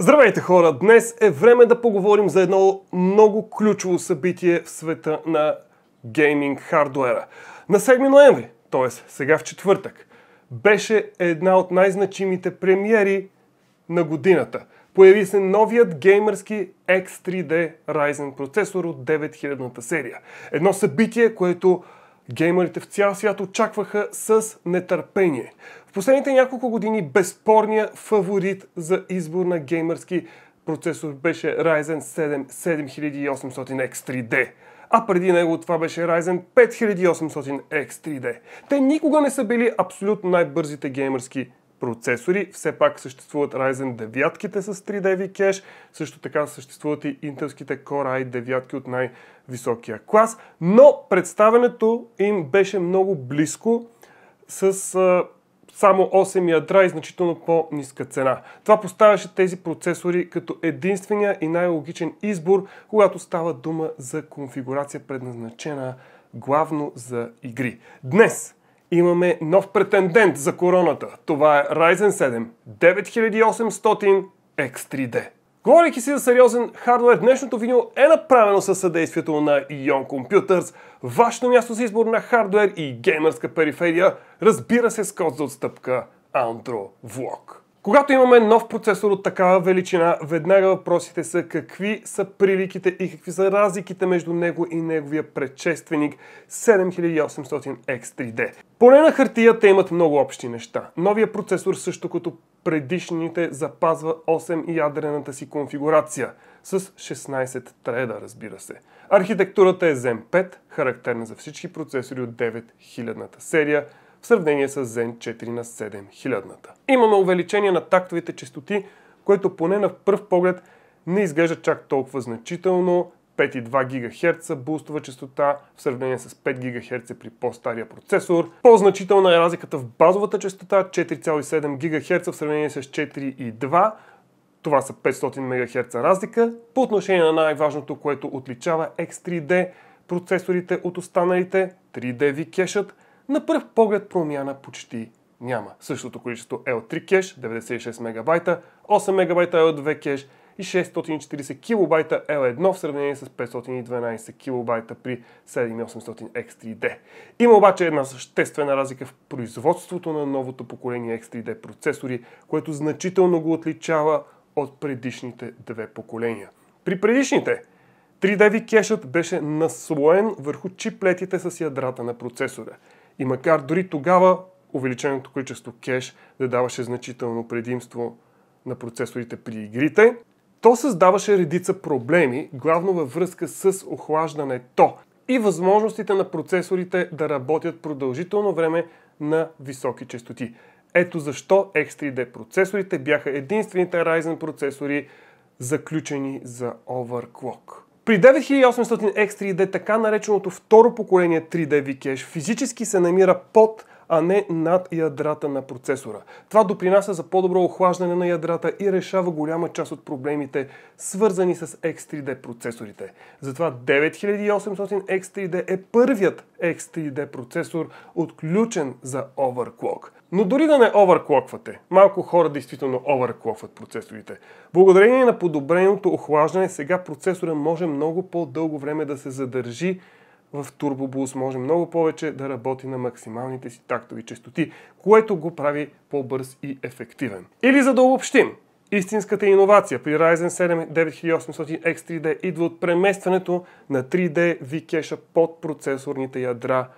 Здравейте хора! Днес е време да поговорим за едно много ключово събитие в света на гейминг хардуера. На 7 ноември, т.е. сега в четвъртък, беше една от най-значимите премиери на годината. Появи се новият геймърски X3D Ryzen процесор от 9000-та серия. Едно събитие, което геймерите в цял свят очакваха с нетърпение. В последните няколко години безспорният фаворит за избор на геймърски процесор беше Ryzen 7 7800 X3D а преди него това беше Ryzen 5800 X3D. Те никога не са били абсолютно най-бързите геймърски процесори. Все пак съществуват Ryzen 9-ките с 3 v кеш, също така съществуват и интелските Core i 9 от най-високия клас, но представенето им беше много близко с само 8 ядра и значително по-ниска цена. Това поставяше тези процесори като единствения и най-логичен избор, когато става дума за конфигурация предназначена главно за игри. Днес имаме нов претендент за короната. Това е Ryzen 7 9800 X3D. Говорейки си за сериозен хардвер, днешното видео е направено със съдействието на Ion Computers, вашето място за избор на хардвер и геймерска периферия, разбира се с код за отстъпка Antro Vlog. Когато имаме нов процесор от такава величина, веднага въпросите са какви са приликите и какви са разликите между него и неговия предшественик 7800X3D. Поне на хартията имат много общи неща. Новия процесор също като предишните запазва 8 ядрената си конфигурация с 16 треда, разбира се. Архитектурата е Zen 5, характерна за всички процесори от 9000-та серия, в сравнение с Zen 4 на 7000-та. Имаме увеличение на тактовите частоти, което поне на пръв поглед не изглежда чак толкова значително, 5,2 ГГц бустова частота в сравнение с 5 ГГц при по-стария процесор. По-значителна е разликата в базовата частота 4,7 ГГц в сравнение с 4,2 това са 500 МГц разлика. По отношение на най-важното, което отличава X3D процесорите от останалите, 3D v кешът, на пръв поглед промяна почти няма. Същото количество L3 кеш, 96 МБ, 8 МБ L2 кеш и 640 кБ L1 в сравнение с 512 кБ при 7800 X3D. Има обаче една съществена разлика в производството на новото поколение X3D процесори, което значително го отличава от предишните две поколения. При предишните 3 d кешът беше наслоен върху чиплетите с ядрата на процесора. И макар дори тогава увеличеното количество кеш да даваше значително предимство на процесорите при игрите, то създаваше редица проблеми, главно във връзка с охлаждането и възможностите на процесорите да работят продължително време на високи частоти. Ето защо X3D процесорите бяха единствените Ryzen процесори заключени за оверклок. При 9800 X3D така нареченото второ поколение 3D V-Cache физически се намира под а не над ядрата на процесора. Това допринася за по-добро охлаждане на ядрата и решава голяма част от проблемите, свързани с X3D процесорите. Затова 9800 X3D е първият X3D процесор, отключен за оверклок. Но дори да не оверклоквате, малко хора действително оверклокват процесорите. Благодарение на подобреното охлаждане, сега процесора може много по-дълго време да се задържи в Turbo Boost може много повече да работи на максималните си тактови частоти, което го прави по-бърз и ефективен. Или за да обобщим, Истинската иновация при Ryzen 7 9800 X3D идва от преместването на 3D V-кеша под процесорните ядра,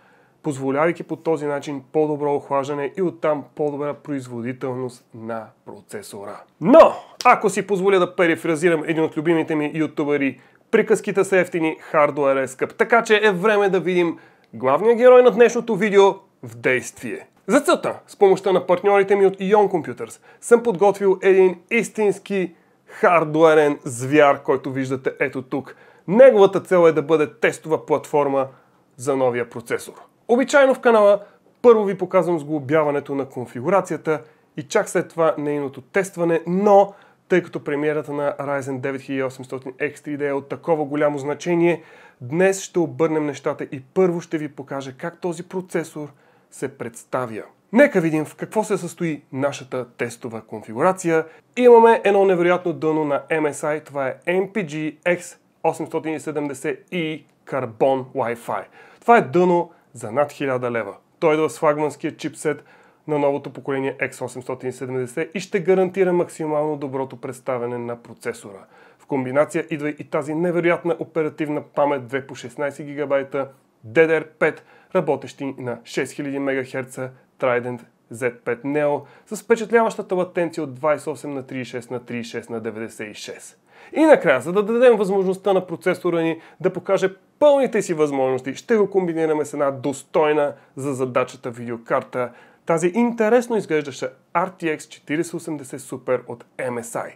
позволявайки по този начин по-добро охлаждане и оттам по-добра производителност на процесора. Но, ако си позволя да перифразирам един от любимите ми ютубери, приказките са ефтини, хардуер е скъп. Така че е време да видим главния герой на днешното видео в действие. За целта, с помощта на партньорите ми от Ion Computers, съм подготвил един истински хардуерен звяр, който виждате ето тук. Неговата цел е да бъде тестова платформа за новия процесор. Обичайно в канала първо ви показвам сглобяването на конфигурацията и чак след това нейното тестване, но тъй като премиерата на Ryzen 9800 X3D е от такова голямо значение, днес ще обърнем нещата и първо ще ви покажа как този процесор се представя. Нека видим в какво се състои нашата тестова конфигурация. Имаме едно невероятно дъно на MSI, това е MPG X870i Carbon Wi-Fi. Това е дъно за над 1000 лева. Той идва е с флагманския чипсет на новото поколение X870 и ще гарантира максимално доброто представяне на процесора. В комбинация идва и тази невероятна оперативна памет 2 по 16 ГБ DDR5, работещи на 6000 МГц Trident Z5 Neo с впечатляващата латенция от 28 на 36 на 36 на 96. И накрая, за да дадем възможността на процесора ни да покаже пълните си възможности, ще го комбинираме с една достойна за задачата видеокарта тази интересно изглеждаща RTX 4080 Super от MSI.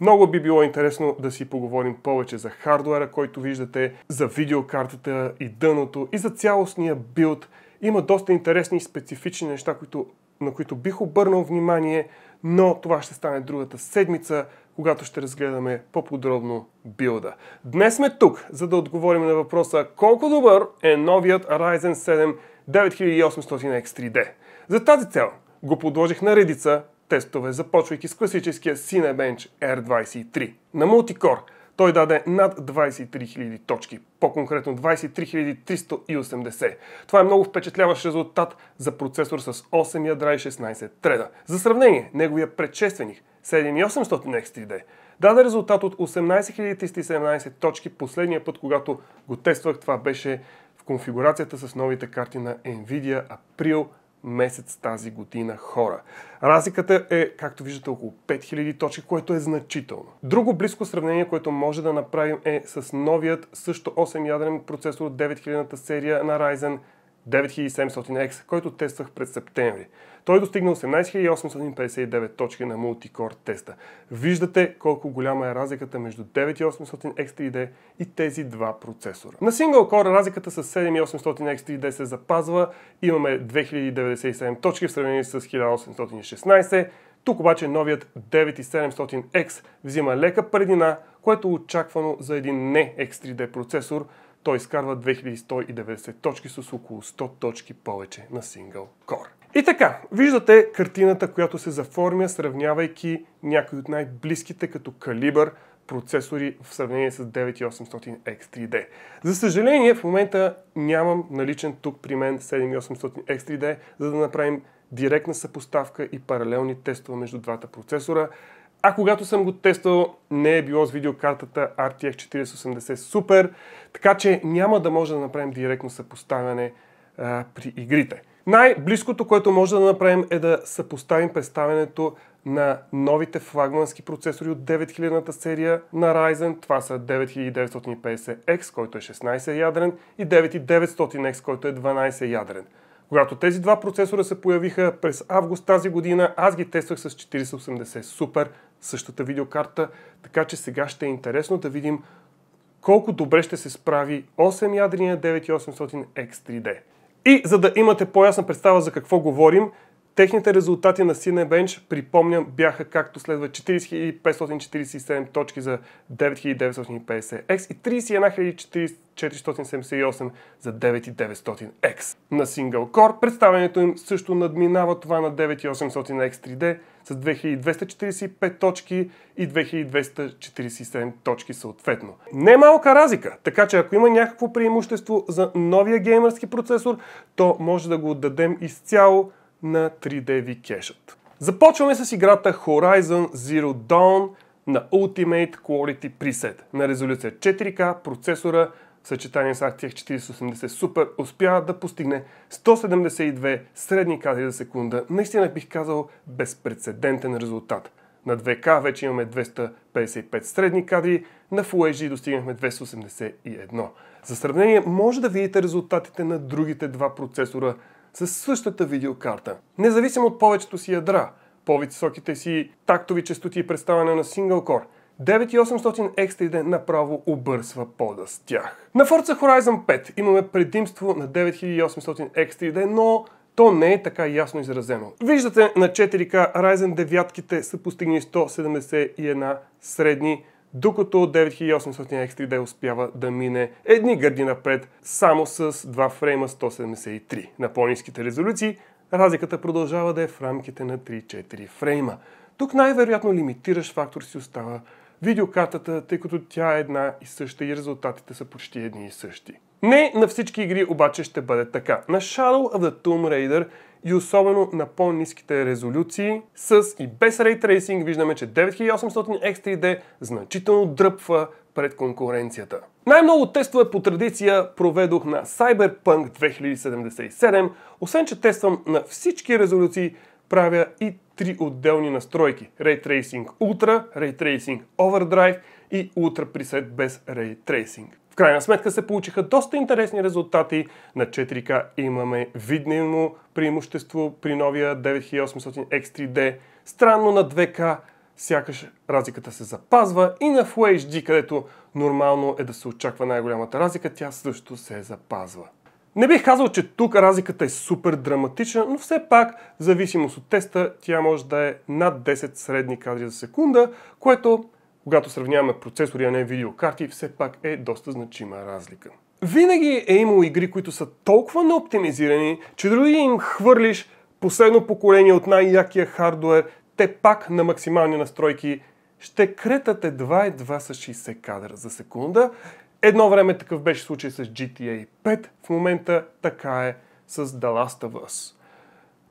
Много би било интересно да си поговорим повече за хардуера, който виждате, за видеокартата и дъното и за цялостния билд. Има доста интересни и специфични неща, които, на които бих обърнал внимание, но това ще стане другата седмица, когато ще разгледаме по-подробно билда. Днес сме тук, за да отговорим на въпроса колко добър е новият Ryzen 7 9800 X3D. За тази цел го подложих на редица тестове, започвайки с класическия Cinebench R23. На Multicore. той даде над 23 000 точки, по-конкретно 23 380. Това е много впечатляващ резултат за процесор с 8 ядра и 16 треда. За сравнение, неговия предшественик 7800 X3D даде резултат от 18 317 точки. Последния път, когато го тествах, това беше в конфигурацията с новите карти на NVIDIA април месец тази година хора. Разликата е, както виждате, около 5000 точки, което е значително. Друго близко сравнение, което може да направим е с новият също 8-ядрен процесор от 9000 та серия на Ryzen 9700X, който тествах през септември. Той достигна 18859 точки на мултикор теста. Виждате колко голяма е разликата между 9800 X3D и тези два процесора. На Single Кор разликата с 7800 X3D се запазва. Имаме 2097 точки в сравнение с 1816. Тук обаче новият 9700X взима лека предина, което е очаквано за един не X3D процесор, той изкарва 2190 точки с около 100 точки повече на сингъл кор. И така, виждате картината, която се заформя, сравнявайки някои от най-близките като калибър процесори в сравнение с 9800 X3D. За съжаление, в момента нямам наличен тук при мен 7800 X3D, за да направим директна съпоставка и паралелни тестове между двата процесора. А когато съм го тествал, не е било с видеокартата RTX 4080 Super, така че няма да може да направим директно съпоставяне а, при игрите. Най-близкото, което може да направим е да съпоставим представенето на новите флагмански процесори от 9000-та серия на Ryzen. Това са 9950X, който е 16 ядрен и 9900X, който е 12 ядрен. Когато тези два процесора се появиха през август тази година, аз ги тествах с 4080 Super, същата видеокарта, така че сега ще е интересно да видим колко добре ще се справи 8 ядрения 9800X3D. И за да имате по-ясна представа за какво говорим, техните резултати на Cinebench, припомням, бяха както следва 4547 точки за 9950X и 31478 за 9900X. На Single Core представянето им също надминава това на 9800X 3D, с 2245 точки и 2247 точки съответно. Не е малка разлика, така че ако има някакво преимущество за новия геймърски процесор, то може да го отдадем изцяло на 3 v кешът. Започваме с играта Horizon Zero Dawn на Ultimate Quality Preset на резолюция 4K, процесора съчетание с RTX 4080 Super успя да постигне 172 средни кадри за секунда. Наистина бих казал безпредседентен резултат. На 2K вече имаме 255 средни кадри, на Full HD достигнахме 281. За сравнение може да видите резултатите на другите два процесора с същата видеокарта. Независимо от повечето си ядра, по-високите си тактови частоти и представяне на Single Core – 9800 X3D направо обърсва пода с тях. На Forza Horizon 5 имаме предимство на 9800 X3D, но то не е така ясно изразено. Виждате на 4K Ryzen 9 ките са постигни 171 средни, докато 9800 X3D успява да мине едни гърди напред само с 2 фрейма 173. На по-низките резолюции разликата продължава да е в рамките на 3-4 фрейма. Тук най-вероятно лимитиращ фактор си остава видеокартата, тъй като тя е една и съща и резултатите са почти едни и същи. Не на всички игри обаче ще бъде така. На Shadow of the Tomb Raider и особено на по-низките резолюции с и без Ray Tracing виждаме, че 9800 X3D значително дръпва пред конкуренцията. Най-много тестове по традиция проведох на Cyberpunk 2077, освен че тествам на всички резолюции, правя и три отделни настройки. Ray Tracing Ultra, Ray Tracing Overdrive и Ultra Preset без Ray Tracing. В крайна сметка се получиха доста интересни резултати. На 4K имаме виднено преимущество при новия 9800 X3D. Странно на 2K сякаш разликата се запазва и на Full HD, където нормално е да се очаква най-голямата разлика, тя също се запазва. Не бих казал, че тук разликата е супер драматична, но все пак, в зависимост от теста, тя може да е над 10 средни кадри за секунда, което, когато сравняваме процесори, а не видеокарти, все пак е доста значима разлика. Винаги е имало игри, които са толкова неоптимизирани, че дори им хвърлиш последно поколение от най-якия хардуер, те пак на максимални настройки ще кретат едва-едва с 60 кадра за секунда Едно време такъв беше случай с GTA 5, в момента така е с The Last of Us.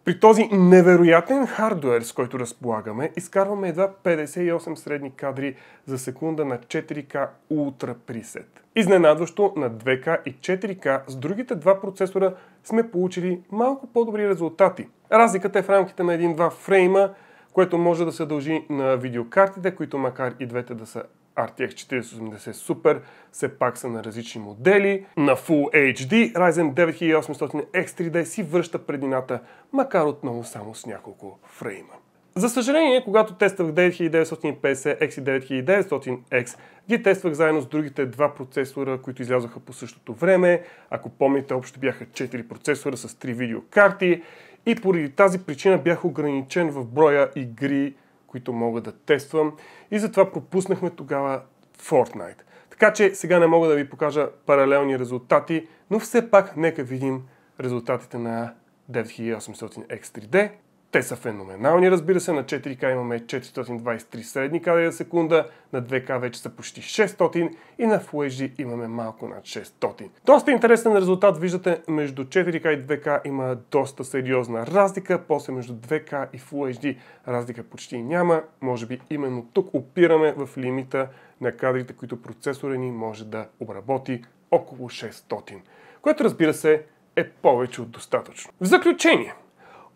При този невероятен хардуер, с който разполагаме, изкарваме едва 58 средни кадри за секунда на 4K Ultra Preset. Изненадващо на 2K и 4K с другите два процесора сме получили малко по-добри резултати. Разликата е в рамките на 1-2 фрейма, което може да се дължи на видеокартите, които макар и двете да са RTX 4080 Super, все пак са на различни модели. На Full HD Ryzen 9800 X3D си връща предината, макар отново само с няколко фрейма. За съжаление, когато тествах 9950 X и 9900X, ги тествах заедно с другите два процесора, които излязоха по същото време. Ако помните, общо бяха 4 процесора с 3 видеокарти и поради тази причина бях ограничен в броя игри, които мога да тествам и затова пропуснахме тогава Fortnite. Така че сега не мога да ви покажа паралелни резултати, но все пак нека видим резултатите на 9800X3D те са феноменални, разбира се. На 4К имаме 423 средни кадри за секунда, на 2К вече са почти 600 и на Full HD имаме малко над 600. Доста интересен резултат виждате, между 4К и 2К има доста сериозна разлика, после между 2К и Full HD разлика почти няма. Може би именно тук опираме в лимита на кадрите, които процесора ни може да обработи около 600, което разбира се е повече от достатъчно. В заключение,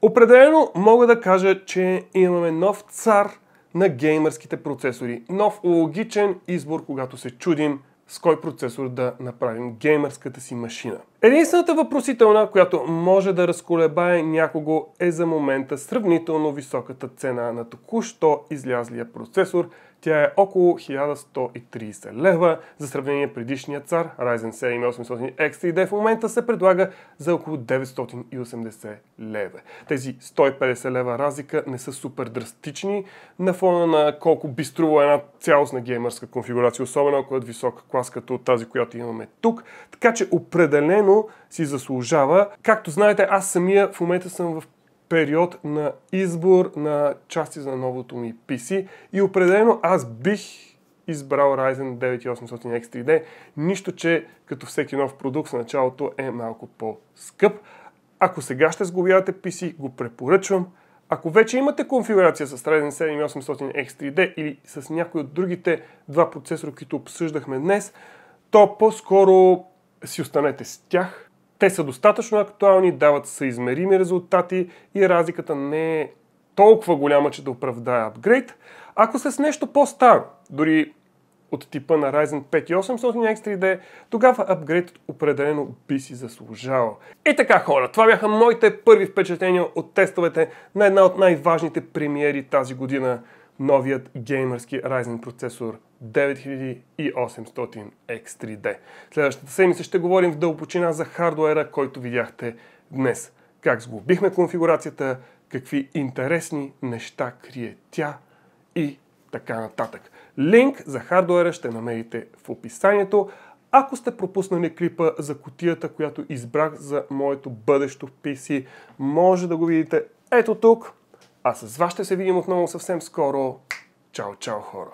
Определено мога да кажа, че имаме нов цар на геймърските процесори. Нов логичен избор, когато се чудим с кой процесор да направим геймърската си машина. Единствената въпросителна, която може да разколебае някого е за момента сравнително високата цена на току-що излязлия процесор. Тя е около 1130 лева. За сравнение предишният цар Ryzen 7 800 X3D в момента се предлага за около 980 лева. Тези 150 лева разлика не са супер драстични на фона на колко би струва една цялостна геймърска конфигурация, особено ако е висока клас като тази, която имаме тук. Така че определено реално си заслужава. Както знаете, аз самия в момента съм в период на избор на части за новото ми PC и определено аз бих избрал Ryzen 9800 X3D, нищо, че като всеки нов продукт в началото е малко по-скъп. Ако сега ще сглобявате PC, го препоръчвам. Ако вече имате конфигурация с Ryzen 7800 X3D или с някой от другите два процесора, които обсъждахме днес, то по-скоро си останете с тях. Те са достатъчно актуални, дават съизмерими резултати и разликата не е толкова голяма, че да оправдае апгрейд. Ако се с нещо по-старо, дори от типа на Ryzen 5 и 800 X3D, тогава апгрейдът определено би си заслужавал. И е така хора, това бяха моите първи впечатления от тестовете на една от най-важните премиери тази година, новият геймерски Ryzen процесор 9800 X3D. Следващата седмица ще говорим в дълбочина за хардуера, който видяхте днес. Как сглобихме конфигурацията, какви интересни неща крие тя и така нататък. Линк за хардуера ще намерите в описанието. Ако сте пропуснали клипа за котията, която избрах за моето бъдещо PC, може да го видите ето тук. А с вас ще се видим отново съвсем скоро. Чао, чао хора!